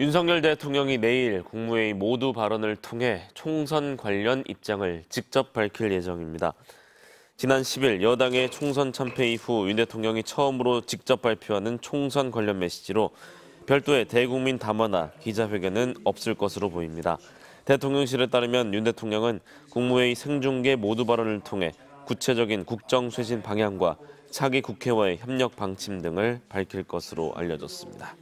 윤석열 대통령이 내일 국무회의 모두 발언을 통해 총선 관련 입장을 직접 밝힐 예정입니다. 지난 10일 여당의 총선 참패 이후 윤 대통령이 처음으로 직접 발표하는 총선 관련 메시지로 별도의 대국민 담화나 기자회견은 없을 것으로 보입니다. 대통령실에 따르면 윤 대통령은 국무회의 생중계 모두 발언을 통해 구체적인 국정 쇄신 방향과 차기 국회와의 협력 방침 등을 밝힐 것으로 알려졌습니다.